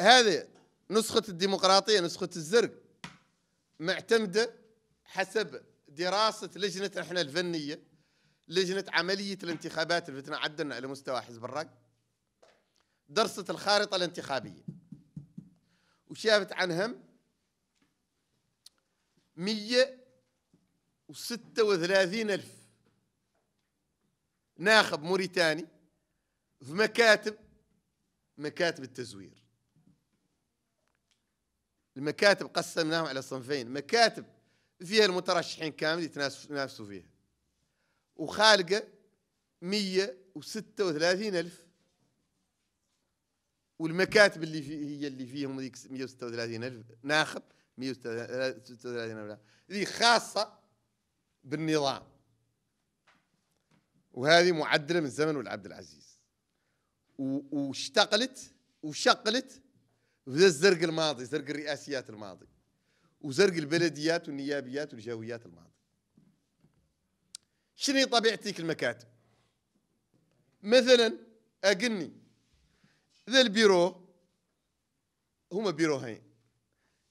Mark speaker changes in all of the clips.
Speaker 1: هذه نسخة الديمقراطية نسخة الزرق معتمدة حسب دراسة لجنة احنا الفنية لجنة عملية الانتخابات اللي عدلنا على مستوى حزب الرق درست الخارطة الانتخابية وشافت عنهم 136 ألف ناخب موريتاني في مكاتب مكاتب التزوير المكاتب قسمناهم على صنفين مكاتب فيها المترشحين كامل يتنافسوا فيها وخالقة 136 ألف والمكاتب اللي في هي اللي فيهم ذيك 136 ألف ناخب 136 ألف ذي خاصة بالنظام وهذه معدلة من زمن العبد العزيز واشتغلت وشقلت وذا الزرق الماضي زرق الرئاسيات الماضي وزرق البلديات والنيابيات والجويات الماضي شنو طبيعتك المكاتب مثلا اقلني ذا البيرو هما بيروهين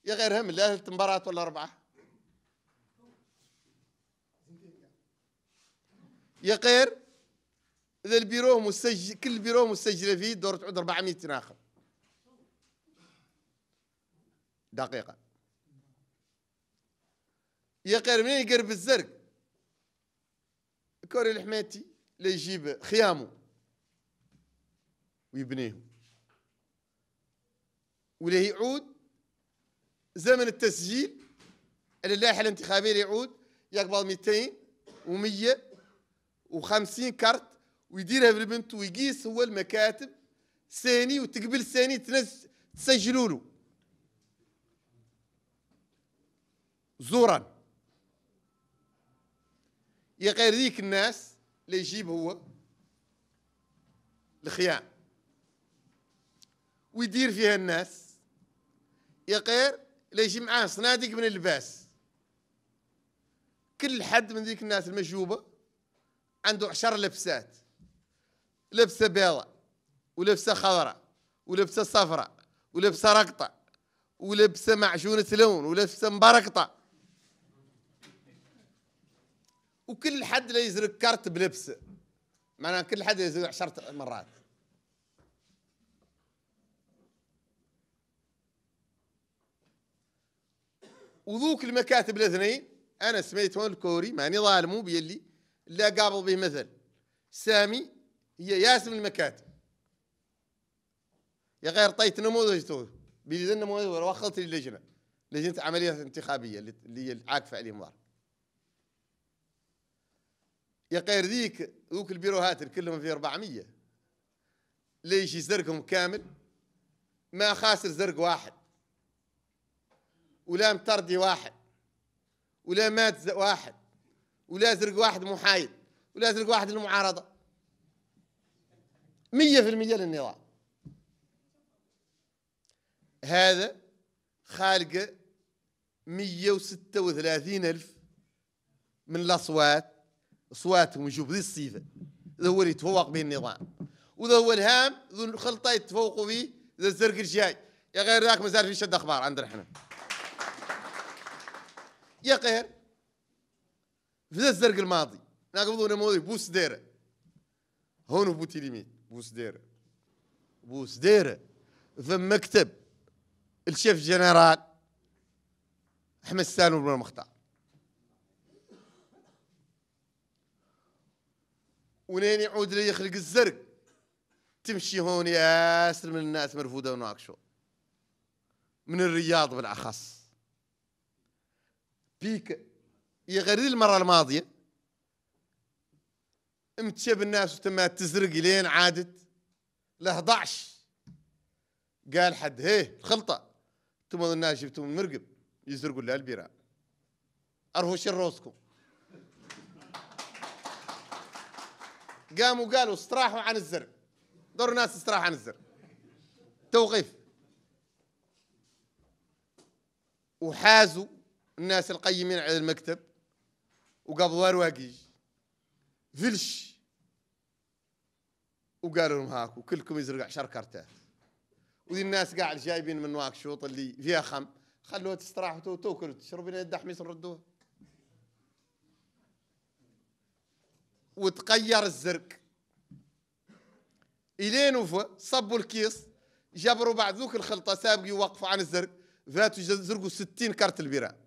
Speaker 1: يا غير هم لا ثلاث مباريات ولا اربعه يا غير ذا البيرو مسجل كل بيرو مسجله فيه دورة تعود 400 ناخب دقيقة قير منين يقرب الزرق كوري الحماتي اللي يجيب خيامه ويبنيهم ولا يعود زمن التسجيل اللائحة الانتخابية اللي يعود يقبض 200 و100 و50 كارت ويديرها البنت ويقيس هو المكاتب ثاني وتقبل ثاني تسجلوا له زورا يا غير ذيك الناس اللي يجيب هو الخيام ويدير فيها الناس يا غير اللي يجي معاه صناديق من اللباس كل حد من ذيك الناس المجوبه عنده عشر لبسات لبسة بيضاء ولبسة خضراء ولبسة صفراء ولبسة رقطة ولبسة معجونة لون ولبسة مبرقطة وكل حد لا يزرق كارت بلبس معناها كل حد يزرق عشرة مرات وذوك المكاتب الاثنين انا سميتهم الكوري ماني ظالمه بيلي لا قابل به مثل سامي هي ياسم المكاتب يا غير طيت نموذج تو بيجي نموذج واخذت اللجنه لجنه عمليات انتخابيه اللي هي عاكفه عليهم ضار يا غير ذيك ذوك البيروهات كلهم في 400 ليش زرقهم كامل ما خاسر زرق واحد ولا مطردي واحد ولا مات واحد ولا زرق واحد محايد ولا زرق واحد المعارضه مية في المية للنظام هذا خالق مية وستة وثلاثين ألف من الأصوات اصواتهم يشوف ذي الصفه ذا هو اللي يتفوق به النظام وذا هو الهام ذو الخلطه يتفوقوا به ذا الزرق الجاي يا غير ذاك ما في شد اخبار عندنا احنا يا غير في ذا الزرق الماضي ناقبضوا نموذج بوس ديره هون بوتي ليميت بوس ديره بوس ديره في مكتب الشيف جنرال احمد سالم بن المختار ولين يعود لي يخلق الزرق تمشي هون ياسر من الناس مرفوده وناقشوا من الرياض بالاخص بيك يا غريل المره الماضيه امتشى بالناس وتما تزرق لين عادت ل 11 قال حد هي خلطه انتم الناس جبتهم من مرقب يزرقوا لها البيره ارهوش روسكم قاموا قالوا استراحوا عن الزر دور ناس استراحوا عن الزر توقيف وحازوا الناس القيمين على المكتب وقبضوا رواقي فلش وقالوا لهم هاكو كلكم يزرق عشر كرتات وذي الناس قاعد جايبين من واكشوط اللي فيها خم خلوها تستراحوا توكلوا تشربوا لين الدحميس نردوها وتقير الزرق الين وفا صبوا الكيس جبروا بعد ذوك الخلطه سابقي وقفوا عن الزرق فاتوا زرقوا 60 كارت البيره